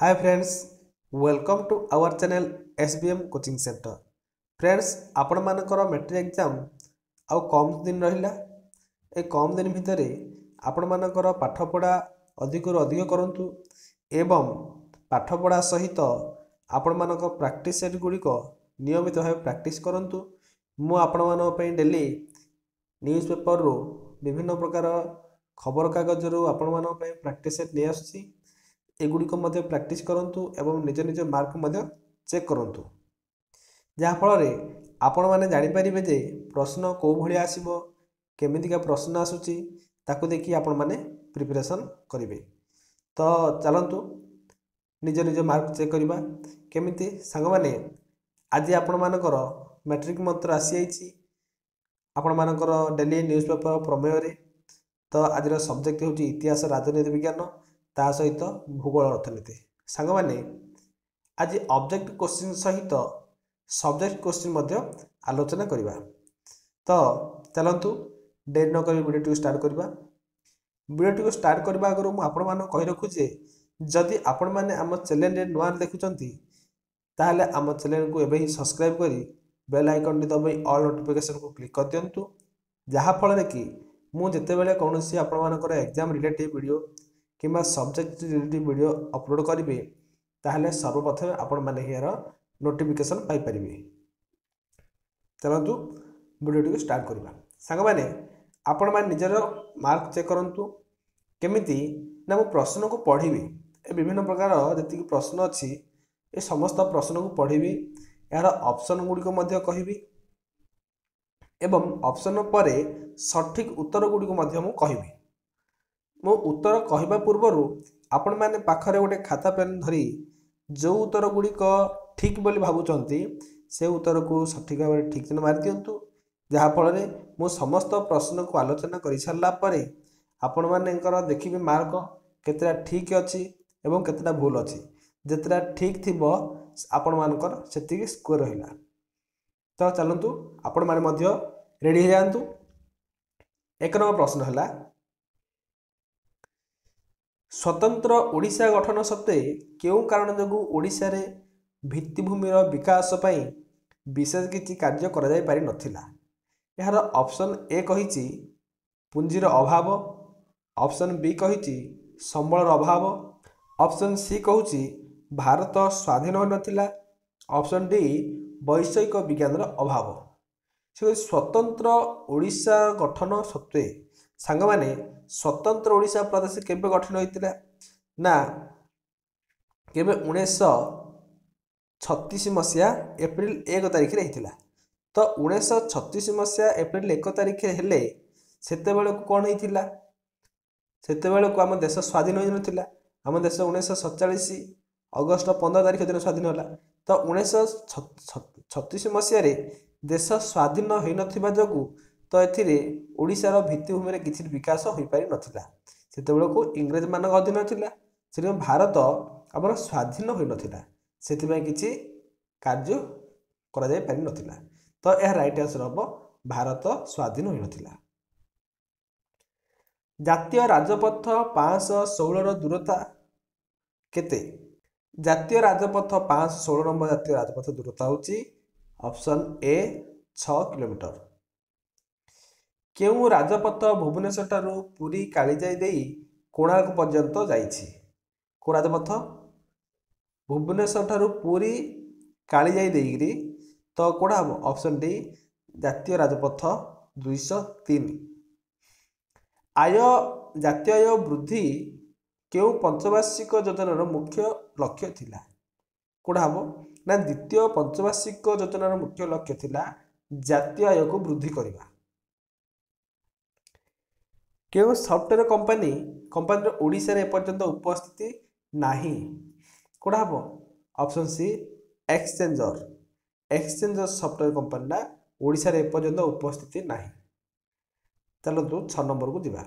hi friends welcome to our channel S B M coaching center friends ଆପଣମାନଙ୍କର matric exam ଆଉ କମ୍ ଦିନ ରହିଲା ଏ କମ୍ ଦିନ ଭିତରେ ଆପଣମାନଙ୍କର ପାଠପଢ଼ା ଅଧିକରୁ ଅଧିକ କରନ୍ତୁ ଏବଂ ପାଠପଢ଼ା ସହିତ ଆପଣମାନଙ୍କ ପ୍ରାକ୍ଟିସ୍ ସେଟ୍ ଗୁଡ଼ିକ ନିୟମିତ ଭାବେ ପ୍ରାକ୍ଟିସ୍ କରନ୍ତୁ ମୁଁ ଆପଣମାନଙ୍କ ପାଇଁ ଡେଲି ନ୍ୟୁଜ୍ ପେପରରୁ ବିଭିନ୍ନ ପ୍ରକାର ଖବରକାଗଜରୁ ଆପଣମାନଙ୍କ ପାଇଁ ପ୍ରାକ୍ଟିସ୍ ସେଟ୍ ନେଇ ଆସୁଛି ଏଗୁଡ଼ିକ ମଧ୍ୟ ପ୍ରାକ୍ଟିସ୍ କରନ୍ତୁ ଏବଂ ନିଜ ନିଜ ମାର୍କ ମଧ୍ୟ ଚେକ୍ କରନ୍ତୁ ଯାହାଫଳରେ ଆପଣମାନେ ଜାଣିପାରିବେ ଯେ ପ୍ରଶ୍ନ କେଉଁ ଭଳିଆ ଆସିବ କେମିତିକା ପ୍ରଶ୍ନ ଆସୁଛି ତାକୁ ଦେଖି ଆପଣମାନେ ପ୍ରିପାରେସନ୍ କରିବେ ତ ଚାଲନ୍ତୁ ନିଜ ନିଜ ମାର୍କ ଚେକ୍ କରିବା କେମିତି ସାଙ୍ଗମାନେ ଆଜି ଆପଣମାନଙ୍କର ମେଟ୍ରିକ୍ ମନ୍ତ୍ର ଆସିଯାଇଛି ଆପଣମାନଙ୍କର ଡେଲି ନ୍ୟୁଜ୍ ପେପର୍ ପ୍ରମେୟରେ ତ ଆଜିର ସବଜେକ୍ଟ ହେଉଛି ଇତିହାସ ରାଜନୀତି ବିଜ୍ଞାନ ତା ସହିତ ଭୂଗୋଳ ଅର୍ଥନୀତି ସାଙ୍ଗମାନେ ଆଜି ଅବଜେକ୍ଟ କୋଶ୍ଚିନ୍ ସହିତ ସବଜେକ୍ଟ କୋଶ୍ଚିନ୍ ମଧ୍ୟ ଆଲୋଚନା କରିବା ତ ଚାଲନ୍ତୁ ଡେରି ନକରି ଭିଡ଼ିଓଟିକୁ ଷ୍ଟାର୍ଟ କରିବା ଭିଡ଼ିଓଟିକୁ ଷ୍ଟାର୍ଟ କରିବା ଆଗରୁ ମୁଁ ଆପଣମାନଙ୍କୁ କହି ରଖୁଛି ଯେ ଯଦି ଆପଣମାନେ ଆମ ଚ୍ୟାନେଲରେ ନୂଆ ଦେଖୁଛନ୍ତି ତାହେଲେ ଆମ ଚ୍ୟାନେଲକୁ ଏବେ ହିଁ ସବସ୍କ୍ରାଇବ୍ କରି ବେଲ୍ ଆଇକନ୍ଟି ଦେବାଇ ଅଲ୍ ନୋଟିଫିକେସନ୍କୁ କ୍ଲିକ୍ କରିଦିଅନ୍ତୁ ଯାହାଫଳରେ କି ମୁଁ ଯେତେବେଳେ କୌଣସି ଆପଣମାନଙ୍କର ଏକ୍ଜାମ୍ ରିଲେଟିଭ୍ ଭିଡ଼ିଓ କିମ୍ବା ସବଜେକ୍ଟ ଯେମିତି ଭିଡ଼ିଓ ଅପଲୋଡ଼ କରିବେ ତାହେଲେ ସର୍ବପ୍ରଥମେ ଆପଣମାନେ ଏହାର ନୋଟିଫିକେସନ୍ ପାଇପାରିବେ ଚାଲନ୍ତୁ ଭିଡ଼ିଓଟିକୁ ଷ୍ଟାର୍ଟ କରିବା ସାଙ୍ଗମାନେ ଆପଣମାନେ ନିଜର ମାର୍କ ଚେକ୍ କରନ୍ତୁ କେମିତି ନା ମୁଁ ପ୍ରଶ୍ନକୁ ପଢ଼ିବି ଏ ବିଭିନ୍ନ ପ୍ରକାର ଯେତିକି ପ୍ରଶ୍ନ ଅଛି ଏ ସମସ୍ତ ପ୍ରଶ୍ନକୁ ପଢ଼ିବି ଏହାର ଅପସନ୍ ଗୁଡ଼ିକ ମଧ୍ୟ କହିବି ଏବଂ ଅପସନ୍ ପରେ ସଠିକ୍ ଉତ୍ତର ଗୁଡ଼ିକୁ ମଧ୍ୟ ମୁଁ କହିବି ମୋ ଉତ୍ତର କହିବା ପୂର୍ବରୁ ଆପଣମାନେ ପାଖରେ ଗୋଟେ ଖାତା ପେନ୍ ଧରି ଯେଉଁ ଉତ୍ତର ଗୁଡ଼ିକ ଠିକ୍ ବୋଲି ଭାବୁଛନ୍ତି ସେ ଉତ୍ତରକୁ ସଠିକ୍ ଭାବରେ ଠିକ୍ ଦିନ ମାରି ଦିଅନ୍ତୁ ଯାହାଫଳରେ ମୁଁ ସମସ୍ତ ପ୍ରଶ୍ନକୁ ଆଲୋଚନା କରିସାରିଲା ପରେ ଆପଣମାନଙ୍କର ଦେଖିବି ମାର୍କ କେତେଟା ଠିକ୍ ଅଛି ଏବଂ କେତେଟା ଭୁଲ ଅଛି ଯେତେଟା ଠିକ୍ ଥିବ ଆପଣମାନଙ୍କର ସେତିକି ସ୍କୋର ରହିଲା ତ ଚାଲନ୍ତୁ ଆପଣମାନେ ମଧ୍ୟ ରେଡ଼ି ହେଇଯାଆନ୍ତୁ ଏକ ନମ୍ବର ପ୍ରଶ୍ନ ହେଲା ସ୍ୱତନ୍ତ୍ର ଓଡ଼ିଶା ଗଠନ ସତ୍ତ୍ୱେ କେଉଁ କାରଣ ଯୋଗୁଁ ଓଡ଼ିଶାରେ ଭିତ୍ତିଭୂମିର ବିକାଶ ପାଇଁ ବିଶେଷ କିଛି କାର୍ଯ୍ୟ କରାଯାଇପାରିନଥିଲା ଏହାର ଅପସନ୍ ଏ କହିଛି ପୁଞ୍ଜିର ଅଭାବ ଅପସନ୍ ବି କହିଛି ସମ୍ବଳର ଅଭାବ ଅପସନ୍ ସି କହୁଛି ଭାରତ ସ୍ୱାଧୀନ ହୋଇନଥିଲା ଅପସନ୍ ଡି ବୈଷୟିକ ବିଜ୍ଞାନର ଅଭାବ ସେ ସ୍ୱତନ୍ତ୍ର ଓଡ଼ିଶା ଗଠନ ସତ୍ତ୍ୱେ ସାଙ୍ଗମାନେ ସ୍ୱତନ୍ତ୍ର ଓଡ଼ିଶା ପ୍ରଦେଶ କେବେ ଗଠନ ହୋଇଥିଲା ନା କେବେ ଉଣେଇଶହ ଛତିଶ ମସିହା ଏପ୍ରିଲ ଏକ ତାରିଖରେ ହେଇଥିଲା ତ ଉଣେଇଶହ ଛତିଶ ମସିହା ଏପ୍ରିଲ ଏକ ତାରିଖରେ ହେଲେ ସେତେବେଳକୁ କ'ଣ ହେଇଥିଲା ସେତେବେଳକୁ ଆମ ଦେଶ ସ୍ୱାଧୀନ ହୋଇନଥିଲା ଆମ ଦେଶ ଉଣେଇଶହ ସତଚାଳିଶ ଅଗଷ୍ଟ ପନ୍ଦର ତାରିଖ ଦିନ ସ୍ୱାଧୀନ ହେଲା ତ ଉଣେଇଶହ ଛତିଶ ମସିହାରେ ଦେଶ ସ୍ୱାଧୀନ ହୋଇନଥିବା ଯୋଗୁଁ ଏଥିରେ ଓଡ଼ିଶାର ଭିତ୍ତିଭୂମିରେ କିଛି ବିକାଶ ହୋଇପାରିନଥିଲା ସେତେବେଳକୁ ଇଂରେଜମାନଙ୍କ ଅଧୀନ ଥିଲା ସେଥିପାଇଁ ଭାରତ ଆମର ସ୍ଵାଧୀନ ହୋଇନଥିଲା ସେଥିପାଇଁ କିଛି କାର୍ଯ୍ୟ କରାଯାଇ ପାରିନଥିଲା ତ ଏହା ରାଇଟ୍ ଆନ୍ସର ହେବ ଭାରତ ସ୍ଵାଧୀନ ହୋଇନଥିଲା ଜାତୀୟ ରାଜପଥ ପାଞ୍ଚଶହ ଷୋହଳର ଦୂରତା କେତେ ଜାତୀୟ ରାଜପଥ ପାଞ୍ଚଶହ ଷୋହଳ ନମ୍ବର ଜାତୀୟ ରାଜପଥ ଦୂରତା ହେଉଛି ଅପସନ୍ ଏ ଛଅ କିଲୋମିଟର କେଉଁ ରାଜପଥ ଭୁବନେଶ୍ୱର ଠାରୁ ପୁରୀ କାଳିଜାଇ ଦେଇ କୋଣାର୍କ ପର୍ଯ୍ୟନ୍ତ ଯାଇଛି କେଉଁ ରାଜପଥ ଭୁବନେଶ୍ୱର ଠାରୁ ପୁରୀ କାଳିଜାଇ ଦେଇକିରି ତ କେଉଁଟା ହେବ ଅପସନ୍ ଡି ଜାତୀୟ ରାଜପଥ ଦୁଇଶହ ତିନି ଆୟ ଜାତୀୟ ଆୟ ବୃଦ୍ଧି କେଉଁ ପଞ୍ଚବାର୍ଷିକ ଯୋଜନାର ମୁଖ୍ୟ ଲକ୍ଷ୍ୟ ଥିଲା କେଉଁଟା ହେବ ନା ଦ୍ୱିତୀୟ ପଞ୍ଚବାର୍ଷିକ ଯୋଜନାର ମୁଖ୍ୟ ଲକ୍ଷ୍ୟ ଥିଲା ଜାତୀୟ ଆୟକୁ ବୃଦ୍ଧି କରିବା କେଉଁ ସଫ୍ଟୱେର୍ କମ୍ପାନୀ କମ୍ପାନୀର ଓଡ଼ିଶାରେ ଏପର୍ଯ୍ୟନ୍ତ ଉପସ୍ଥିତି ନାହିଁ କେଉଁଟା ହେବ ଅପସନ୍ ସି ଏକ୍ସଚେଞ୍ଜର ଏକ୍ସଚେଞ୍ଜର ସଫ୍ଟୱେର୍ କମ୍ପାନୀଟା ଓଡ଼ିଶାରେ ଏପର୍ଯ୍ୟନ୍ତ ଉପସ୍ଥିତି ନାହିଁ ଚାଲନ୍ତୁ ଛଅ ନମ୍ବରକୁ ଯିବା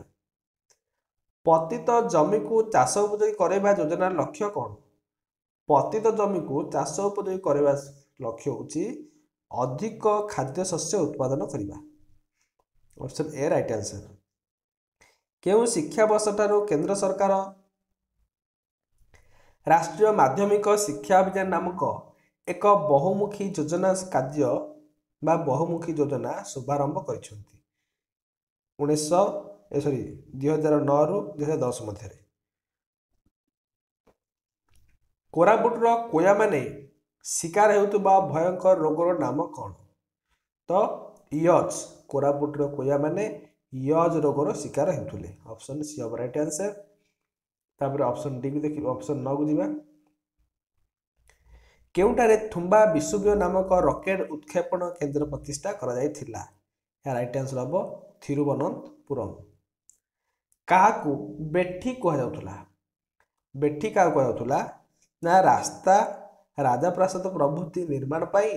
ପତିତ ଜମିକୁ ଚାଷ ଉପଯୋଗୀ କରାଇବା ଯୋଜନାର ଲକ୍ଷ୍ୟ କ'ଣ ପତିତ ଜମିକୁ ଚାଷ ଉପଯୋଗୀ କରାଇବା ଲକ୍ଷ୍ୟ ହେଉଛି ଅଧିକ ଖାଦ୍ୟଶସ୍ୟ ଉତ୍ପାଦନ କରିବା ଅପସନ୍ ଏ ରାଇଟ୍ ଆନ୍ସର୍ କେଉଁ ଶିକ୍ଷାବର୍ଷ ଠାରୁ କେନ୍ଦ୍ର ସରକାର ରାଷ୍ଟ୍ରୀୟ ମାଧ୍ୟମିକ ଶିକ୍ଷା ଅଭିଯାନ ନାମକ ଏକ ବହୁମୁଖୀ ଯୋଜନା କାର୍ଯ୍ୟ ବା ବହୁମୁଖୀ ଯୋଜନା ଶୁଭାରମ୍ଭ କରିଛନ୍ତି ଉଣେଇଶହ ଏ ସରି ଦୁଇହଜାର ନଅରୁ ହଜାର ଦଶ ମଧ୍ୟରେ କୋରାପୁଟର କୋୟାମାନେ ଶିକାର ହେଉଥିବା ଭୟଙ୍କର ରୋଗର ନାମ କ'ଣ ତ ଇଅଛ କୋରାପୁଟର କୋୟାମାନେ ୟଜ୍ ରୋଗର ଶିକାର ହେଉଥିଲେ ଅପସନ୍ ସି ହବ ରାଇଟ୍ ଆନ୍ସର ତାପରେ ଅପସନ୍ ଡିକୁ ଦେଖିବା ଅପସନ୍ ନକୁ ଯିବା କେଉଁଠାରେ ଥୁମ୍ବା ବିଶୁବ୍ୟ ନାମକ ରକେଟ୍ ଉତ୍କ୍ଷେପଣ କେନ୍ଦ୍ର ପ୍ରତିଷ୍ଠା କରାଯାଇଥିଲା ଏହା ରାଇଟ୍ ଆନ୍ସର ହେବ ଥିରୁବନନ୍ତପୁରମ୍ କାହାକୁ ବେଠି କୁହାଯାଉଥିଲା ବେଠି କାହାକୁ କୁହାଯାଉଥିଲା ନା ରାସ୍ତା ରାଜାପ୍ରାସାଦ ପ୍ରଭୃତି ନିର୍ମାଣ ପାଇଁ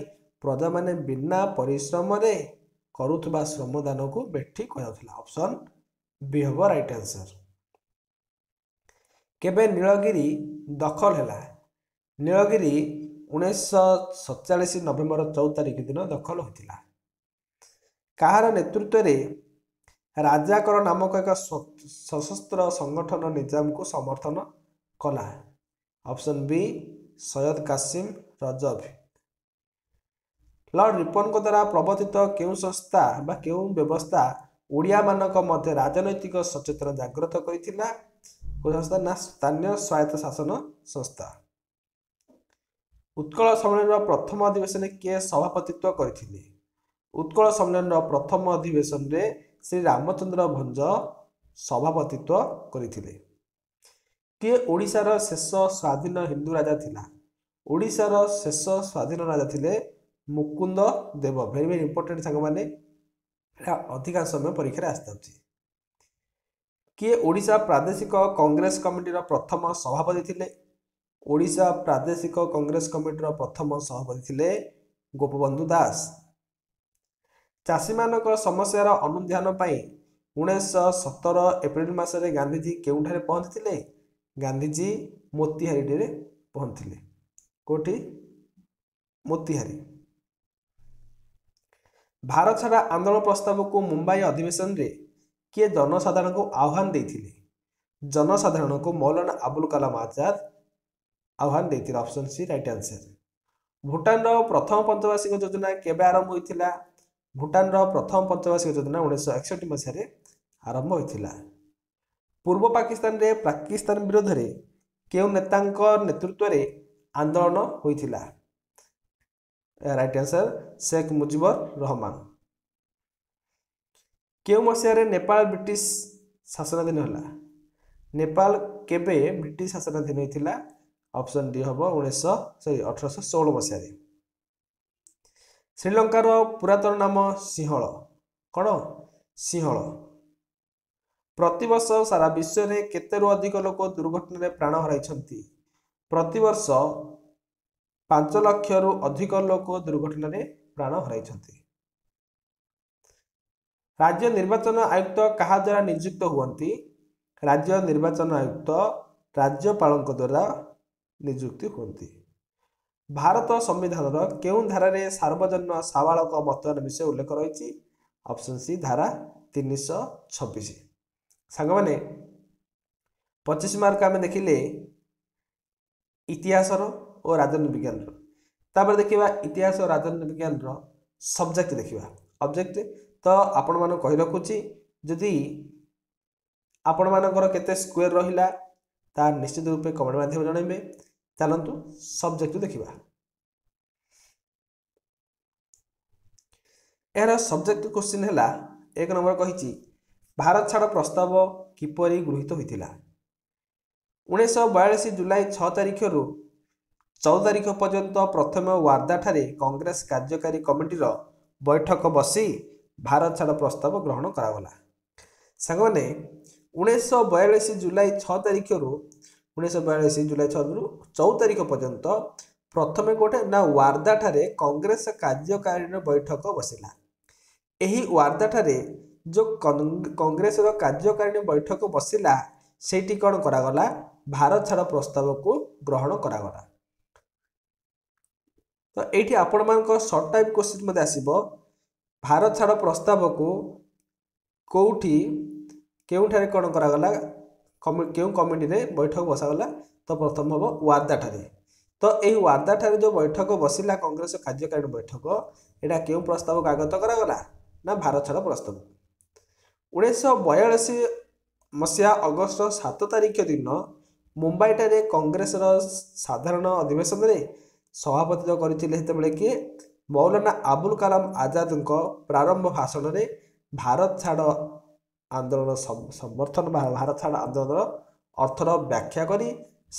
ପ୍ରଜାମାନେ ବିନା ପରିଶ୍ରମରେ କରୁଥିବା ଶ୍ରମଦାନକୁ ବେଠି କୁହାଯାଉଥିଲା ଅପସନ୍ ବି ହେବ ରାଇଟ୍ ଆନ୍ସର କେବେ ନୀଳଗିରି ଦଖଲ ହେଲା ନୀଳଗିରି ଉଣେଇଶହ ସତଚାଳିଶ ନଭେମ୍ବର ଚଉଦ ତାରିଖ ଦିନ ଦଖଲ ହୋଇଥିଲା କାହାର ନେତୃତ୍ୱରେ ରାଜାକର ନାମକ ଏକ ସଶସ୍ତ୍ର ସଂଗଠନ ନିଜାମକୁ ସମର୍ଥନ କଲା ଅପସନ୍ ବି ସୟଦ କାସିମ ରଜଭ ଲର୍ଡ଼ ରିପନ୍ଙ୍କ ଦ୍ୱାରା ପ୍ରବର୍ତ୍ତିତ କେଉଁ ସଂସ୍ଥା ବା କେଉଁ ବ୍ୟବସ୍ଥା ଓଡ଼ିଆମାନଙ୍କ ମଧ୍ୟ ରାଜନୈତିକ ସଚେତନ ଜାଗ୍ରତ କରିଥିଲା କେଉଁ ସଂସ୍ଥା ନା ସ୍ଥାନୀୟ ସ୍ୱାୟତ୍ତ ଶାସନ ସଂସ୍ଥା ଉତ୍କଳ ସମ୍ମିଳନୀର ପ୍ରଥମ ଅଧିବେଶନରେ କିଏ ସଭାପତିତ୍ୱ କରିଥିଲେ ଉତ୍କଳ ସମ୍ମିଳନୀର ପ୍ରଥମ ଅଧିବେଶନରେ ଶ୍ରୀ ରାମଚନ୍ଦ୍ର ଭଞ୍ଜ ସଭାପତିତ୍ୱ କରିଥିଲେ କିଏ ଓଡ଼ିଶାର ଶେଷ ସ୍ୱାଧୀନ ହିନ୍ଦୁ ରାଜା ଥିଲା ଓଡ଼ିଶାର ଶେଷ ସ୍ୱାଧୀନ ରାଜା ଥିଲେ Mukunda Deva very very important ସାଙ୍ଗମାନେ ଅଧିକାଂଶ ସମୟ ପରୀକ୍ଷାରେ ଆସିଥାଉଛି କିଏ ଓଡ଼ିଶା ପ୍ରାଦେଶିକ କଂଗ୍ରେସ କମିଟିର ପ୍ରଥମ ସଭାପତି ଥିଲେ ଓଡ଼ିଶା ପ୍ରାଦେଶିକ କଂଗ୍ରେସ କମିଟିର ପ୍ରଥମ ସଭାପତି ଥିଲେ ଗୋପବନ୍ଧୁ ଦାସ ଚାଷୀମାନଙ୍କ ସମସ୍ୟାର ଅନୁଧ୍ୟାନ ପାଇଁ ଉଣେଇଶହ ସତର ଏପ୍ରିଲ ମାସରେ ଗାନ୍ଧୀଜୀ କେଉଁଠାରେ ପହଞ୍ଚିଥିଲେ ଗାନ୍ଧୀଜୀ ମୋତିହାରୀଟିରେ ପହଞ୍ଚିଥିଲେ କେଉଁଠି ମୋତିହାରୀ ଭାରତ ଛାଡ଼ ଆନ୍ଦୋଳନ ପ୍ରସ୍ତାବକୁ ମୁମ୍ବାଇ ଅଧିବେଶନରେ କିଏ ଜନସାଧାରଣଙ୍କୁ ଆହ୍ୱାନ ଦେଇଥିଲେ ଜନସାଧାରଣଙ୍କୁ ମୌଲାନା ଆବୁଲ କାଲାମ ଆଜାଦ ଆହ୍ୱାନ ଦେଇଥିଲେ ଅପସନ୍ ସି ରାଇଟ୍ ଆନ୍ସର ଭୁଟାନର ପ୍ରଥମ ପଞ୍ଚବାର୍ଷିକ ଯୋଜନା କେବେ ଆରମ୍ଭ ହୋଇଥିଲା ଭୁଟାନର ପ୍ରଥମ ପଞ୍ଚବାର୍ଷିକ ଯୋଜନା ଉଣେଇଶହ ଏକଷଠି ମସିହାରେ ଆରମ୍ଭ ହୋଇଥିଲା ପୂର୍ବ ପାକିସ୍ତାନରେ ପାକିସ୍ତାନ ବିରୋଧରେ କେଉଁ ନେତାଙ୍କ ନେତୃତ୍ୱରେ ଆନ୍ଦୋଳନ ହୋଇଥିଲା ରାଇଟ୍ ଆନ୍ସର୍ ଶେଖ୍ ମୁଜିବର ରହମାନ କେଉଁ ମସିହାରେ ନେପାଳ ବ୍ରିଟିଶ ଶାସନାଧୀନ ହେଲା ନେପାଳ କେବେ ବ୍ରିଟିଶ ଶାସନାଧୀନ ହୋଇଥିଲା ଅପସନ୍ ଡି ହେବ ଉଣେଇଶହ ସରି ଅଠରଶହ ଷୋହଳ ମସିହାରେ ଶ୍ରୀଲଙ୍କାର ପୁରାତନ ନାମ ସିଂହଳ କ'ଣ ସିଂହଳ ପ୍ରତିବର୍ଷ ସାରା ବିଶ୍ୱରେ କେତେରୁ ଅଧିକ ଲୋକ ଦୁର୍ଘଟଣାରେ ପ୍ରାଣ ହରାଇଛନ୍ତି ପ୍ରତିବର୍ଷ ପାଞ୍ଚ ଲକ୍ଷରୁ ଅଧିକ ଲୋକ ଦୁର୍ଘଟଣାରେ ପ୍ରାଣ ହରାଇଛନ୍ତି ରାଜ୍ୟ ନିର୍ବାଚନ ଆୟୁକ୍ତ କାହା ଦ୍ୱାରା ନିଯୁକ୍ତ ହୁଅନ୍ତି ରାଜ୍ୟ ନିର୍ବାଚନ ଆୟୁକ୍ତ ରାଜ୍ୟପାଳଙ୍କ ଦ୍ୱାରା ନିଯୁକ୍ତି ହୁଅନ୍ତି ଭାରତ ସମ୍ବିଧାନର କେଉଁ ଧାରାରେ ସାର୍ବଜନୀନ ସାବାଳକ ମତଦାନ ବିଷୟ ଉଲ୍ଲେଖ ରହିଛି ଅପସନ୍ ସି ଧାରା ତିନିଶହ ଛବିଶ ସାଙ୍ଗମାନେ ପଚିଶ ମାର୍କ ଆମେ ଦେଖିଲେ ଇତିହାସର ଓ ରାଜନୀତି ବିଜ୍ଞାନର ତାପରେ ଦେଖିବା ଇତିହାସ ଓ ରାଜନୀତି ବିଜ୍ଞାନର ସବଜେକ୍ଟ ଦେଖିବା ଅବଜେକ୍ଟ ତ ଆପଣମାନଙ୍କୁ କହି ରଖୁଛି ଯଦି ଆପଣମାନଙ୍କର କେତେ ସ୍କୋୟାର ରହିଲା ତାହା ନିଶ୍ଚିତ ରୂପେ କମେଣ୍ଟ ମାଧ୍ୟମରେ ଜଣାଇବେ ଚାଲନ୍ତୁ ସବଜେକ୍ଟ ଦେଖିବା ଏହାର ସବଜେକ୍ଟ କ୍ୱେଶ୍ଚିନ୍ ହେଲା ଏକ ନମ୍ବର କହିଛି ଭାରତ ଛାଡ଼ ପ୍ରସ୍ତାବ କିପରି ଗୃହୀତ ହୋଇଥିଲା ଉଣେଇଶହ ବୟାଳିଶ ଜୁଲାଇ ଛଅ ତାରିଖରୁ ଚଉଦ ତାରିଖ ପର୍ଯ୍ୟନ୍ତ ପ୍ରଥମେ ୱାର୍ଦ୍ଧାଠାରେ କଂଗ୍ରେସ କାର୍ଯ୍ୟକାରୀ କମିଟିର ବୈଠକ ବସି ଭାରତ ଛାଡ଼ ପ୍ରସ୍ତାବ ଗ୍ରହଣ କରାଗଲା ସାଙ୍ଗମାନେ ଉଣେଇଶହ ବୟାଳିଶ ଜୁଲାଇ ଛଅ ତାରିଖରୁ ଉଣେଇଶହ ବୟାଳିଶ ଜୁଲାଇ ଛଅରୁ ଚଉଦ ତାରିଖ ପର୍ଯ୍ୟନ୍ତ ପ୍ରଥମେ ଗୋଟେ ନା ୱାର୍ଦ୍ଧାଠାରେ କଂଗ୍ରେସ କାର୍ଯ୍ୟକାରିଣୀର ବୈଠକ ବସିଲା ଏହି ୱାର୍ଦ୍ଧାଠାରେ ଯେଉଁ କଂଗ୍ରେସର କାର୍ଯ୍ୟକାରିଣୀ ବୈଠକ ବସିଲା ସେଇଠି କ'ଣ କରାଗଲା ଭାରତ ଛାଡ଼ ପ୍ରସ୍ତାବକୁ ଗ୍ରହଣ କରାଗଲା ତ ଏଇଠି ଆପଣମାନଙ୍କ ସର୍ଟ ଟାଇପ୍ କ୍ୱେଶ୍ଚିନ୍ ମଧ୍ୟ ଆସିବ ଭାରତ ଛାଡ଼ ପ୍ରସ୍ତାବକୁ କେଉଁଠି କେଉଁଠାରେ କ'ଣ କରାଗଲା କେଉଁ କମିଟିରେ ବୈଠକ ବସାଗଲା ତ ପ୍ରଥମ ହେବ ୱାର୍ଦ୍ଧାଠାରେ ତ ଏହି ୱାର୍ଦ୍ଧାଠାରେ ଯେଉଁ ବୈଠକ ବସିଲା କଂଗ୍ରେସ କାର୍ଯ୍ୟକାରିଣୀ ବୈଠକ ଏଇଟା କେଉଁ ପ୍ରସ୍ତାବକୁ ଆଗତ କରାଗଲା ନା ଭାରତ ଛାଡ଼ ପ୍ରସ୍ତାବ ଉଣେଇଶହ ବୟାଳିଶ ମସିହା ଅଗଷ୍ଟ ସାତ ତାରିଖ ଦିନ ମୁମ୍ବାଇଠାରେ କଂଗ୍ରେସର ସାଧାରଣ ଅଧିବେଶନରେ ସଭାପତିତ୍ୱ କରିଥିଲେ ସେତେବେଳେ କିଏ ମୌଲାନା ଆବୁଲ କାଲାମ ଆଜାଦଙ୍କ ପ୍ରାରମ୍ଭ ଭାଷଣରେ ଭାରତ ଛାଡ଼ ଆନ୍ଦୋଳନ ସମର୍ଥନ ବା ଭାରତ ଛାଡ଼ ଆନ୍ଦୋଳନର ଅର୍ଥର ବ୍ୟାଖ୍ୟା କରି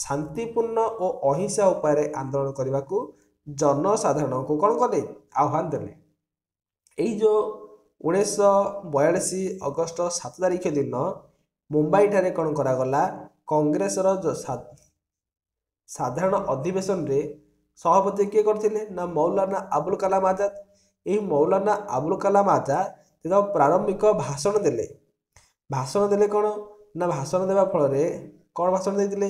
ଶାନ୍ତିପୂର୍ଣ୍ଣ ଓ ଅହିଂସା ଉପାୟରେ ଆନ୍ଦୋଳନ କରିବାକୁ ଜନସାଧାରଣଙ୍କୁ କ'ଣ କଲେ ଆହ୍ୱାନ ଦେଲେ ଏଇ ଯେଉଁ ଉଣେଇଶହ ବୟାଳିଶ ଅଗଷ୍ଟ ସାତ ତାରିଖ ଦିନ ମୁମ୍ବାଇଠାରେ କ'ଣ କରାଗଲା କଂଗ୍ରେସର ସାଧାରଣ ଅଧିବେଶନରେ ସଭାପତି କିଏ କରିଥିଲେ ନା ମୌଲାନା ଆବୁଲ କାଲାମ ଆଜାଦ ଏହି ମୌଲାନା ଆବୁଲ କାଲାମ ଆଜାଦ ତାଙ୍କ ପ୍ରାରମ୍ଭିକ ଭାଷଣ ଦେଲେ ଭାଷଣ ଦେଲେ କ'ଣ ନା ଭାଷଣ ଦେବା ଫଳରେ କ'ଣ ଭାଷଣ ଦେଇଥିଲେ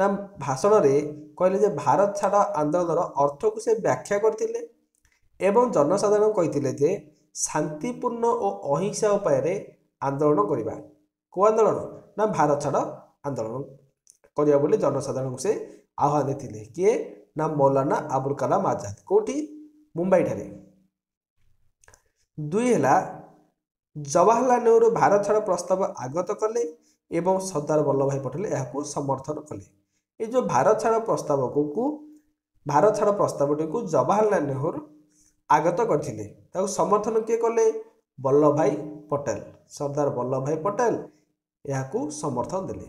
ନା ଭାଷଣରେ କହିଲେ ଯେ ଭାରତ ଛାଡ଼ ଆନ୍ଦୋଳନର ଅର୍ଥକୁ ସେ ବ୍ୟାଖ୍ୟା କରିଥିଲେ ଏବଂ ଜନସାଧାରଣ କହିଥିଲେ ଯେ ଶାନ୍ତିପୂର୍ଣ୍ଣ ଓ ଅହିଂସା ଉପାୟରେ ଆନ୍ଦୋଳନ କରିବା କେଉଁ ଆନ୍ଦୋଳନ ନା ଭାରତ ଛାଡ଼ ଆନ୍ଦୋଳନ କରିବା ବୋଲି ଜନସାଧାରଣଙ୍କୁ ସେ ଆହ୍ୱାନ ଦେଇଥିଲେ କିଏ ନାମ ମୌଲାନା ଆବୁଲ କାଲାମ ଆଜାଦ କେଉଁଠି ମୁମ୍ବାଇଠାରେ ଦୁଇ ହେଲା ଜବାହରଲାଲ ନେହେରୁ ଭାରତ ଛାଡ଼ ପ୍ରସ୍ତାବ ଆଗତ କଲେ ଏବଂ ସର୍ଦ୍ଦାର ବଲ୍ଲଭଭାଇ ପଟେଲ ଏହାକୁ ସମର୍ଥନ କଲେ ଏ ଯେଉଁ ଭାରତ ଛାଡ଼ ପ୍ରସ୍ତାବକୁ ଭାରତ ଛାଡ଼ ପ୍ରସ୍ତାବଟିକୁ ଜବାହରଲାଲ ନେହେରୁ ଆଗତ କରିଥିଲେ ତାକୁ ସମର୍ଥନ କିଏ କଲେ ବଲ୍ଲଭଭାଇ ପଟେଲ ସର୍ଦ୍ଦାର ବଲ୍ଲଭଭାଇ ପଟେଲ ଏହାକୁ ସମର୍ଥନ ଦେଲେ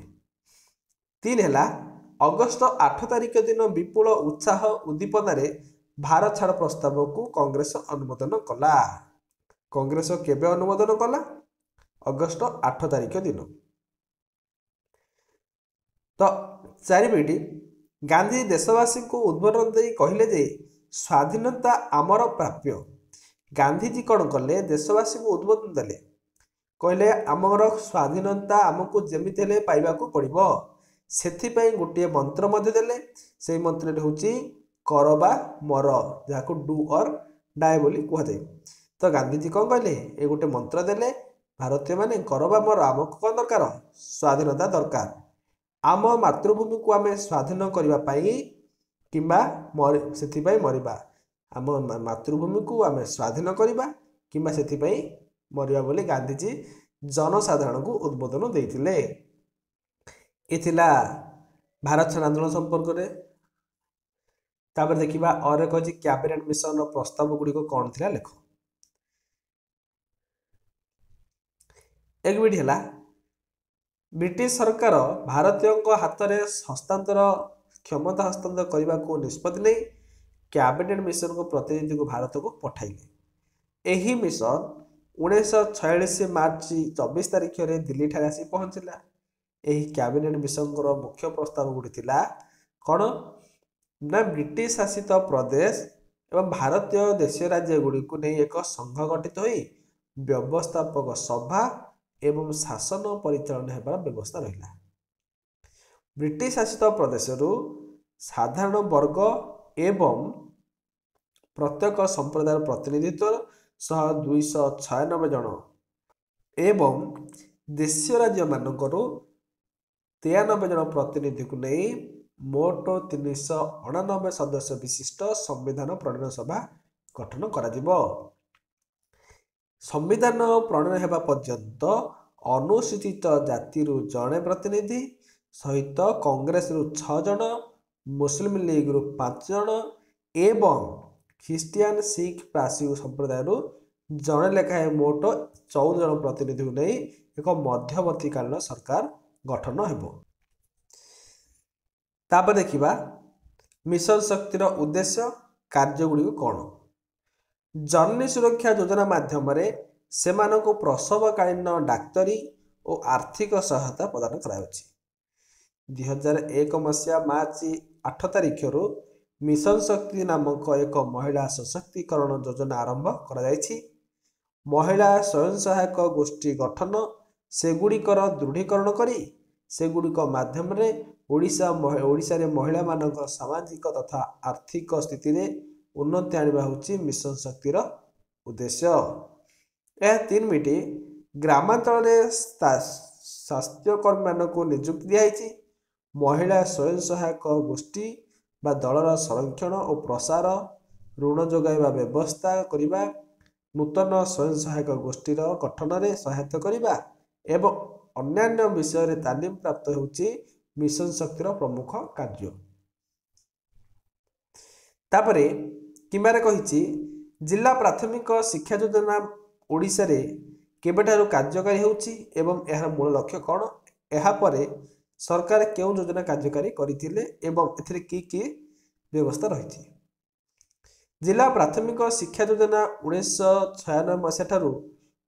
ତିନି ହେଲା ଅଗଷ୍ଟ ଆଠ ତାରିଖ ଦିନ ବିପୁଳ ଉତ୍ସାହ ଉଦ୍ଦୀପନାରେ ଭାରତ ଛାଡ଼ ପ୍ରସ୍ତାବକୁ କଂଗ୍ରେସ ଅନୁମୋଦନ କଲା କଂଗ୍ରେସ କେବେ ଅନୁମୋଦନ କଲା ଅଗଷ୍ଟ ଆଠ ତାରିଖ ଦିନ ତ ଚାରି ମିନିଟ୍ ଗାନ୍ଧୀ ଦେଶବାସୀଙ୍କୁ ଉଦ୍ବୋଧନ ଦେଇ କହିଲେ ଯେ ସ୍ୱାଧୀନତା ଆମର ପ୍ରାପ୍ୟ ଗାନ୍ଧିଜୀ କ'ଣ କଲେ ଦେଶବାସୀଙ୍କୁ ଉଦ୍ବୋଧନ ଦେଲେ କହିଲେ ଆମର ସ୍ୱାଧୀନତା ଆମକୁ ଯେମିତି ହେଲେ ପାଇବାକୁ ପଡ଼ିବ ସେଥିପାଇଁ ଗୋଟିଏ ମନ୍ତ୍ର ମଧ୍ୟ ଦେଲେ ସେହି ମନ୍ତ୍ରଟି ହେଉଛି କର ବା ମର ଯାହାକୁ ଡୁ ଅର୍ ଡାଏ ବୋଲି କୁହାଯାଏ ତ ଗାନ୍ଧୀଜୀ କ'ଣ କହିଲେ ଏ ଗୋଟେ ମନ୍ତ୍ର ଦେଲେ ଭାରତୀୟମାନେ କର ବା ମର ଆମକୁ କ'ଣ ଦରକାର ସ୍ଵାଧୀନତା ଦରକାର ଆମ ମାତୃଭୂମିକୁ ଆମେ ସ୍ଵାଧୀନ କରିବା ପାଇଁ କିମ୍ବା ସେଥିପାଇଁ ମରିବା ଆମ ମାତୃଭୂମିକୁ ଆମେ ସ୍ଵାଧୀନ କରିବା କିମ୍ବା ସେଥିପାଇଁ ମରିବା ବୋଲି ଗାନ୍ଧୀଜୀ ଜନସାଧାରଣଙ୍କୁ ଉଦ୍ବୋଧନ ଦେଇଥିଲେ ଏ ଥିଲା ଭାରତ ଛାଡ଼ ଆନ୍ଦୋଳନ ସମ୍ପର୍କରେ ତାପରେ ଦେଖିବା ଅରେ କହିଛି କ୍ୟାବିନେଟ୍ ମିଶନର ପ୍ରସ୍ତାବ ଗୁଡ଼ିକ କ'ଣ ଥିଲା ଲେଖ ଏକବିଟ ହେଲା ବ୍ରିଟିଶ ସରକାର ଭାରତୀୟଙ୍କ ହାତରେ ହସ୍ତାନ୍ତର କ୍ଷମତା ହସ୍ତାନ୍ତର କରିବାକୁ ନିଷ୍ପତ୍ତି ନେଇ କ୍ୟାବିନେଟ୍ ମିଶନଙ୍କ ପ୍ରତିନିଧିକୁ ଭାରତକୁ ପଠାଇଲେ ଏହି ମିଶନ ଉଣେଇଶହ ଛୟାଳିଶ ମାର୍ଚ୍ଚ ଚବିଶ ତାରିଖରେ ଦିଲ୍ଲୀଠାରେ ଆସି ପହଞ୍ଚିଲା ଏହି କ୍ୟାବିନେଟ୍ ମିଶନଙ୍କର ମୁଖ୍ୟ ପ୍ରସ୍ତାବ ଗୁଡ଼ି ଥିଲା କ'ଣ ନା ବ୍ରିଟିଶ ଶାସିତ ପ୍ରଦେଶ ଏବଂ ଭାରତୀୟ ଦେଶୀୟ ରାଜ୍ୟ ଗୁଡ଼ିକୁ ନେଇ ଏକ ସଂଘ ଗଠିତ ହୋଇ ବ୍ୟବସ୍ଥାପକ ସଭା ଏବଂ ଶାସନ ପରିଚାଳନା ହେବାର ବ୍ୟବସ୍ଥା ରହିଲା ବ୍ରିଟିଶ ଶାସିତ ପ୍ରଦେଶରୁ ସାଧାରଣ ବର୍ଗ ଏବଂ ପ୍ରତ୍ୟେକ ସମ୍ପ୍ରଦାୟର ପ୍ରତିନିଧିତ୍ୱ ସହ ଦୁଇଶହ ଛୟାନବେ ଜଣ ଏବଂ ଦେଶୀୟ ରାଜ୍ୟମାନଙ୍କରୁ ତେୟାନବେ ଜଣ ପ୍ରତିନିଧିକୁ ନେଇ ମୋଟ ତିନିଶହ ଅଣାନବେ ସଦସ୍ୟ ବିଶିଷ୍ଟ ସମ୍ବିଧାନ ପ୍ରଣୟନ ସଭା ଗଠନ କରାଯିବ ସମ୍ବିଧାନ ପ୍ରଣୟନ ହେବା ପର୍ଯ୍ୟନ୍ତ ଅନୁସୂଚିତ ଜାତିରୁ ଜଣେ ପ୍ରତିନିଧି ସହିତ କଂଗ୍ରେସରୁ ଛଅ ଜଣ ମୁସଲିମ ଲିଗ୍ରୁ ପାଞ୍ଚ ଜଣ ଏବଂ ଖ୍ରୀଷ୍ଟିଆନ ଶିଖ ପ୍ରାସି ସମ୍ପ୍ରଦାୟରୁ ଜଣେ ଲେଖାଏଁ ମୋଟ ଚଉଦ ଜଣ ପ୍ରତିନିଧିକୁ ନେଇ ଏକ ମଧ୍ୟବର୍ତ୍ତୀକାଳୀନ ସରକାର ଗଠନ ହେବ ତାପରେ ଦେଖିବା ମିଶନ ଶକ୍ତିର ଉଦ୍ଦେଶ୍ୟ କାର୍ଯ୍ୟଗୁଡ଼ିକ କ'ଣ ଜନନୀ ସୁରକ୍ଷା ଯୋଜନା ମାଧ୍ୟମରେ ସେମାନଙ୍କୁ ପ୍ରସବକାଳୀନ ଡାକ୍ତରୀ ଓ ଆର୍ଥିକ ସହାୟତା ପ୍ରଦାନ କରାଯାଉଛି ଦୁଇହଜାର ଏକ ମସିହା ମାର୍ଚ୍ଚ ଆଠ ତାରିଖରୁ ମିଶନ ଶକ୍ତି ନାମକ ଏକ ମହିଳା ସଶକ୍ତିକରଣ ଯୋଜନା ଆରମ୍ଭ କରାଯାଇଛି ମହିଳା ସ୍ୱୟଂ ସହାୟକ ଗୋଷ୍ଠୀ ଗଠନ ସେଗୁଡ଼ିକର ଦୃଢ଼ୀକରଣ କରି ସେଗୁଡ଼ିକ ମାଧ୍ୟମରେ ଓଡ଼ିଶା ଓଡ଼ିଶାରେ ମହିଳାମାନଙ୍କ ସାମାଜିକ ତଥା ଆର୍ଥିକ ସ୍ଥିତିରେ ଉନ୍ନତି ଆଣିବା ହେଉଛି ମିଶନ ଶକ୍ତିର ଉଦ୍ଦେଶ୍ୟ ଏହା ତିନି ମିନିଟ୍ ଗ୍ରାମାଞ୍ଚଳରେ ସ୍ୱାସ୍ଥ୍ୟକର୍ମୀମାନଙ୍କୁ ନିଯୁକ୍ତି ଦିଆଯାଇଛି ମହିଳା ସ୍ୱୟଂ ସହାୟକ ଗୋଷ୍ଠୀ ବା ଦଳର ସଂରକ୍ଷଣ ଓ ପ୍ରସାର ଋଣ ଯୋଗାଇବା ବ୍ୟବସ୍ଥା କରିବା ନୂତନ ସ୍ୱୟଂ ସହାୟକ ଗୋଷ୍ଠୀର ଗଠନରେ ସହାୟତା କରିବା ଏବଂ ଅନ୍ୟାନ୍ୟ ବିଷୟରେ ତାଲିମ ପ୍ରାପ୍ତ ହେଉଛି ମିଶନ ଶକ୍ତିର ପ୍ରମୁଖ କାର୍ଯ୍ୟ ତାପରେ କିମ୍ବାରେ କହିଛି ଜିଲ୍ଲା ପ୍ରାଥମିକ ଶିକ୍ଷା ଯୋଜନା ଓଡ଼ିଶାରେ କେବେଠାରୁ କାର୍ଯ୍ୟକାରୀ ହେଉଛି ଏବଂ ଏହାର ମୂଳ ଲକ୍ଷ୍ୟ କ'ଣ ଏହାପରେ ସରକାର କେଉଁ ଯୋଜନା କାର୍ଯ୍ୟକାରୀ କରିଥିଲେ ଏବଂ ଏଥିରେ କି କି ବ୍ୟବସ୍ଥା ରହିଛି ଜିଲ୍ଲା ପ୍ରାଥମିକ ଶିକ୍ଷା ଯୋଜନା ଉଣେଇଶହ ଛୟାନବେ ମସିହା ଠାରୁ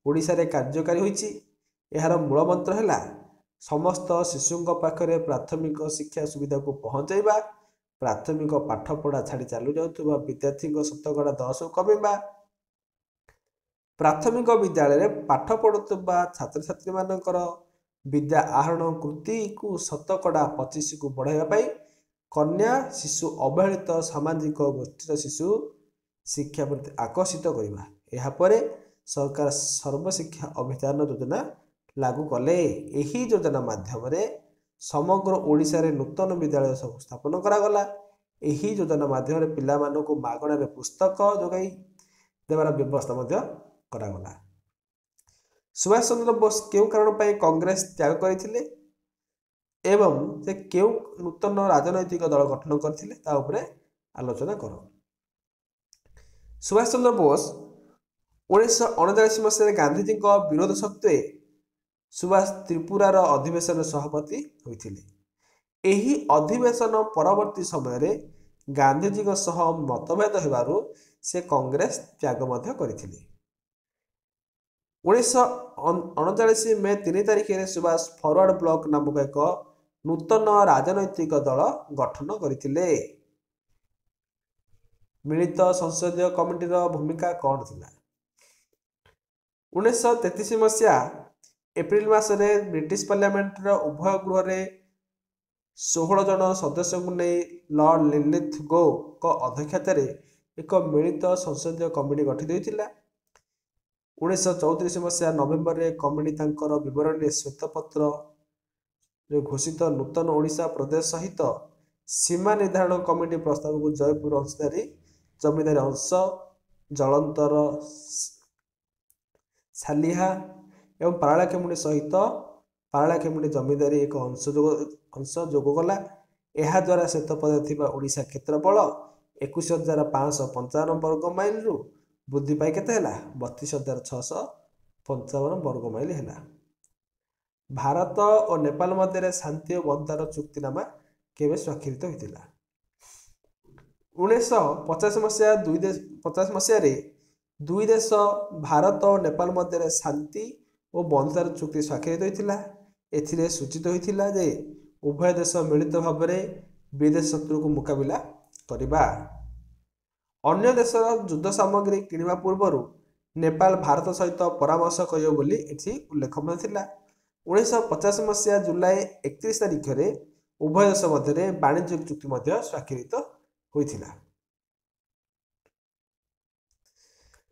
ଓଡ଼ିଶାରେ କାର୍ଯ୍ୟକାରୀ ହୋଇଛି ଏହାର ମୂଳମନ୍ତ୍ର ହେଲା ସମସ୍ତ ଶିଶୁଙ୍କ ପାଖରେ ପ୍ରାଥମିକ ଶିକ୍ଷା ସୁବିଧାକୁ ପହଞ୍ଚାଇବା ପ୍ରାଥମିକ ପାଠ ପଢା ଛାଡ଼ି ଚାଲୁ ଯାଉଥିବା ବିଦ୍ୟାର୍ଥୀଙ୍କ ଶତକଡ଼ା ଦଶ କମେଇବା ପ୍ରାଥମିକ ବିଦ୍ୟାଳୟରେ ପାଠ ପଢ଼ୁଥିବା ଛାତ୍ରଛାତ୍ରୀ ମାନଙ୍କର ବିଦ୍ୟା ଆହରଣ କୃତିକୁ ଶତକଡ଼ା ପଚିଶକୁ ବଢ଼ାଇବା ପାଇଁ କନ୍ୟା ଶିଶୁ ଅବହେଳିତ ସାମାଜିକ ଗୋଷ୍ଠୀର ଶିଶୁ ଶିକ୍ଷା ପ୍ରତି ଆକର୍ଷିତ କରିବା ଏହାପରେ ସରକାର ସର୍ବଶିକ୍ଷା ଅଭିଯାନ ଯୋଜନା ଲାଗୁ କଲେ ଏହି ଯୋଜନା ମାଧ୍ୟମରେ ସମଗ୍ର ଓଡ଼ିଶାରେ ନୂତନ ବିଦ୍ୟାଳୟ ସବୁ ସ୍ଥାପନ କରାଗଲା ଏହି ଯୋଜନା ମାଧ୍ୟମରେ ପିଲାମାନଙ୍କୁ ମାଗଣାରେ ପୁସ୍ତକ ଯୋଗାଇ ଦେବାର ବ୍ୟବସ୍ଥା ମଧ୍ୟ କରାଗଲା ସୁଭାଷ ଚନ୍ଦ୍ର ବୋଷ କେଉଁ କାରଣ ପାଇଁ କଂଗ୍ରେସ ତ୍ୟାଗ କରିଥିଲେ ଏବଂ ସେ କେଉଁ ନୂତନ ରାଜନୈତିକ ଦଳ ଗଠନ କରିଥିଲେ ତା ଉପରେ ଆଲୋଚନା କର ସୁଭାଷ ଚନ୍ଦ୍ର ବୋଷ ଉଣେଇଶହ ଅଣଚାଳିଶ ମସିହାରେ ଗାନ୍ଧିଜୀଙ୍କ ବିରୋଧ ସତ୍ତ୍ୱେ ସୁବାସ ତ୍ରିପୁରାର ଅଧିବେଶନ ସଭାପତି ହୋଇଥିଲେ ଏହି ଅଧିବେଶନ ପରବର୍ତ୍ତୀ ସମୟରେ ଗାନ୍ଧୀଜୀଙ୍କ ସହ ମତଭେଦ ହେବାରୁ ସେ କଂଗ୍ରେସ ତ୍ୟାଗ ମଧ୍ୟ କରିଥିଲେ ଉଣେଇଶହ ଅଣଚାଳିଶ ମେ ତିନି ତାରିଖରେ ସୁବାସ ଫରୱାର୍ଡ଼ ବ୍ଲକ ନାମକ ଏକ ନୂତନ ରାଜନୈତିକ ଦଳ ଗଠନ କରିଥିଲେ ମିଳିତ ସଂସଦୀୟ କମିଟିର ଭୂମିକା କ'ଣ ଥିଲା ଉଣେଇଶହ ତେତିଶ ମସିହା ଏପ୍ରିଲ ମାସରେ ବ୍ରିଟିଶ ପାର୍ଲିଆମେଣ୍ଟର ଉଭୟ ଗୃହରେ ଷୋହଳ ଜଣ ସଦସ୍ୟଙ୍କୁ ନେଇ ଲର୍ଡ ଲିନିଥ ଗୋଙ୍କ ଅଧ୍ୟକ୍ଷତାରେ ଏକ ମିଳିତ ସଂସଦୀୟ କମିଟି ଗଠିତ ହୋଇଥିଲା ଉଣେଇଶହ ଚଉତିରିଶ ମସିହା ନଭେମ୍ବରରେ କମିଟି ତାଙ୍କର ବିବରଣୀରେ ଶ୍ୱେତପତ୍ର ଘୋଷିତ ନୂତନ ଓଡ଼ିଶା ପ୍ରଦେଶ ସହିତ ସୀମା ନିର୍ଦ୍ଧାରଣ କମିଟି ପ୍ରସ୍ତାବକୁ ଜୟପୁର ଅଂଶଦାରୀ ଜମିଦାରୀ ଅଂଶ ଜଳନ୍ତର ସାଲିହା ଏବଂ ପାରାଳା କେମୁଣ୍ଡି ସହିତ ପାରାଳା କେମୁଣ୍ଡି ଜମିଦାରୀ ଏକ ଅଂଶ ଯୋଗ ଅଂଶ ଯୋଗ କଲା ଏହାଦ୍ୱାରା ଶ୍ୱେତପଦରେ ଥିବା ଓଡ଼ିଶା କ୍ଷେତ୍ରଫଳ ଏକୋଇଶ ହଜାର ପାଞ୍ଚଶହ ପଞ୍ଚାବନ ବର୍ଗ ମାଇଲରୁ ବୃଦ୍ଧି ପାଇ କେତେ ହେଲା ବତିଶ ହଜାର ଛଅଶହ ପଞ୍ଚାବନ ବର୍ଗ ମାଇଲ ହେଲା ଭାରତ ଓ ନେପାଳ ମଧ୍ୟରେ ଶାନ୍ତି ଓ ବନ୍ଧାର ଚୁକ୍ତିନାମା କେବେ ସ୍ୱାକ୍ଷରିତ ହୋଇଥିଲା ଉଣେଇଶହ ପଚାଶ ମସିହା ଦୁଇ ପଚାଶ ମସିହାରେ ଦୁଇ ଦେଶ ଭାରତ ଓ ନେପାଳ ମଧ୍ୟରେ ଶାନ୍ତି ଓ ବନ୍ଧୁତାର ଚୁକ୍ତି ସ୍ୱାକ୍ଷରିତ ହୋଇଥିଲା ଏଥିରେ ସୂଚିତ ହୋଇଥିଲା ଯେ ଉଭୟ ଦେଶ ମିଳିତ ଭାବରେ ବିଦେଶ ଶତ୍ରୁକୁ ମୁକାବିଲା କରିବା ଅନ୍ୟ ଦେଶର ଯୁଦ୍ଧ ସାମଗ୍ରୀ କିଣିବା ପୂର୍ବରୁ ନେପାଳ ଭାରତ ସହିତ ପରାମର୍ଶ କରିବ ବୋଲି ଏଠି ଉଲ୍ଲେଖ ମଧ୍ୟ ଥିଲା ଉଣେଇଶହ ପଚାଶ ମସିହା ଜୁଲାଇ ଏକତିରିଶ ତାରିଖରେ ଉଭୟ ଦେଶ ମଧ୍ୟରେ ବାଣିଜ୍ୟ ଚୁକ୍ତି ମଧ୍ୟ ସ୍ୱାକ୍ଷରିତ ହୋଇଥିଲା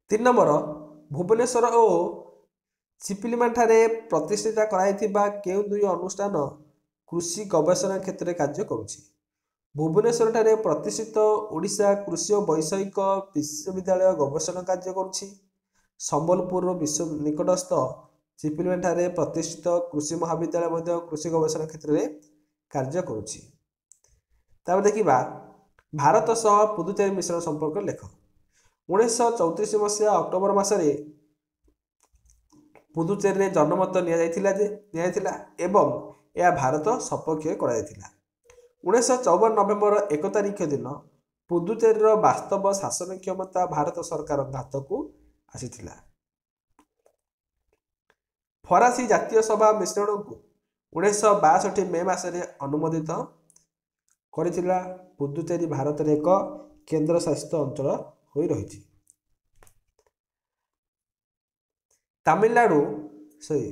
ତିନି ନମ୍ବର ଭୁବନେଶ୍ୱର ଓ ଛିପିଲିମାଠାରେ ପ୍ରତିଷ୍ଠିତ କରାଯାଇଥିବା କେଉଁ ଦୁଇ ଅନୁଷ୍ଠାନ କୃଷି ଗବେଷଣା କ୍ଷେତ୍ରରେ କାର୍ଯ୍ୟ କରୁଛି ଭୁବନେଶ୍ୱରଠାରେ ପ୍ରତିଷ୍ଠିତ ଓଡ଼ିଶା କୃଷି ଓ ବୈଷୟିକ ବିଶ୍ୱବିଦ୍ୟାଳୟ ଗବେଷଣା କାର୍ଯ୍ୟ କରୁଛି ସମ୍ବଲପୁରର ବିଶ୍ୱ ନିକଟସ୍ଥ ଚିପିଲିମାଠାରେ ପ୍ରତିଷ୍ଠିତ କୃଷି ମହାବିଦ୍ୟାଳୟ ମଧ୍ୟ କୃଷି ଗବେଷଣା କ୍ଷେତ୍ରରେ କାର୍ଯ୍ୟ କରୁଛି ତାପରେ ଦେଖିବା ଭାରତ ସହ ପୁଦୁଚେରୀ ମିଶ୍ରଣ ସମ୍ପର୍କରେ ଲେଖ ଉଣେଇଶହ ଚଉତିରିଶ ମସିହା ଅକ୍ଟୋବର ମାସରେ ପୁଦୁଚେରୀରେ ଜନମତ ନିଆଯାଇଥିଲା ଯେ ନିଆଯାଇଥିଲା ଏବଂ ଏହା ଭାରତ ସପକ୍ଷରେ କରାଯାଇଥିଲା ଉଣେଇଶହ ଚଉବନ ନଭେମ୍ବର ଏକ ତାରିଖ ଦିନ ପୁଦୁଚେରୀର ବାସ୍ତବ ଶାସନ କ୍ଷମତା ଭାରତ ସରକାରଙ୍କ ହାତକୁ ଆସିଥିଲା ଫରାସୀ ଜାତୀୟ ସଭା ମିଶ୍ରଣକୁ ଉଣେଇଶହ ବାଷଠି ମେ ମାସରେ ଅନୁମୋଦିତ କରିଥିଲା ପୁଦୁଚେରୀ ଭାରତରେ ଏକ କେନ୍ଦ୍ରଶାସିତ ଅଞ୍ଚଳ ହୋଇ ରହିଛି Tamil Nadu sorry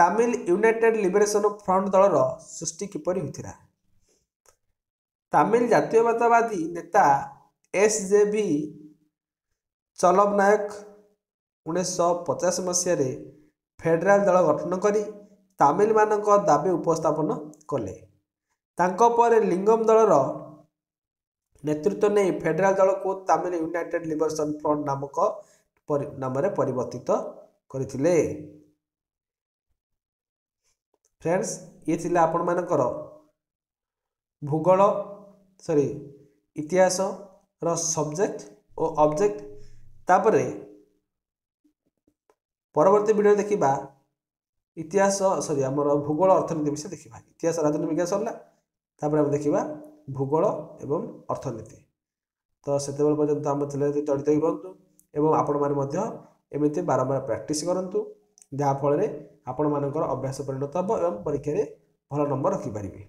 Tamil United Liberation Front ଦଳର ସୃଷ୍ଟି କିପରି ହୋଇଥିଲା ତାମିଲ ଜାତୀୟବାଦବାଦୀ ନେତା ଏସ୍ ଜେ ଭି ଚଲବ ନାୟକ ଉଣେଇଶହ ପଚାଶ ମସିହାରେ ଫେଡେରାଲ ଦଳ ଗଠନ କରି ତାମିଲମାନଙ୍କ ଦାବି ଉପସ୍ଥାପନ କଲେ ତାଙ୍କ ପରେ ଲିଙ୍ଗମ ଦଳର ନେତୃତ୍ୱ ନେଇ ଫେଡେରାଲ ଦଳକୁ ତାମିଲ ୟୁନାଇଟେଡ୍ ଲିବରେସନ ଫ୍ରଣ୍ଟ ନାମକ ନାମରେ ପରିବର୍ତ୍ତିତ କରିଥିଲେ ଫ୍ରେଣ୍ଡସ୍ ଇଏ ଥିଲା ଆପଣମାନଙ୍କର ଭୂଗୋଳ ସରି ଇତିହାସର ସବଜେକ୍ଟ ଓ ଅବଜେକ୍ଟ ତାପରେ ପରବର୍ତ୍ତୀ ଭିଡ଼ିଓରେ ଦେଖିବା ଇତିହାସ ସରି ଆମର ଭୂଗୋଳ ଅର୍ଥନୀତି ବିଷୟରେ ଦେଖିବା ଇତିହାସ ରାଜନୀତି ବିଜ୍ଞାନ ସରିଲା ତାପରେ ଆମେ ଦେଖିବା ଭୂଗୋଳ ଏବଂ ଅର୍ଥନୀତି ତ ସେତେବେଳେ ପର୍ଯ୍ୟନ୍ତ ଆମ ଥିଲେ ଜଡ଼ିତ ହୋଇ ରୁହନ୍ତୁ ଏବଂ ଆପଣମାନେ ମଧ୍ୟ ଏମିତି ବାରମ୍ବାର ପ୍ରାକ୍ଟିସ୍ କରନ୍ତୁ ଯାହାଫଳରେ ଆପଣମାନଙ୍କର ଅଭ୍ୟାସ ପରିଣତ ହେବ ଏବଂ ପରୀକ୍ଷାରେ ଭଲ ନମ୍ବର ରଖିପାରିବେ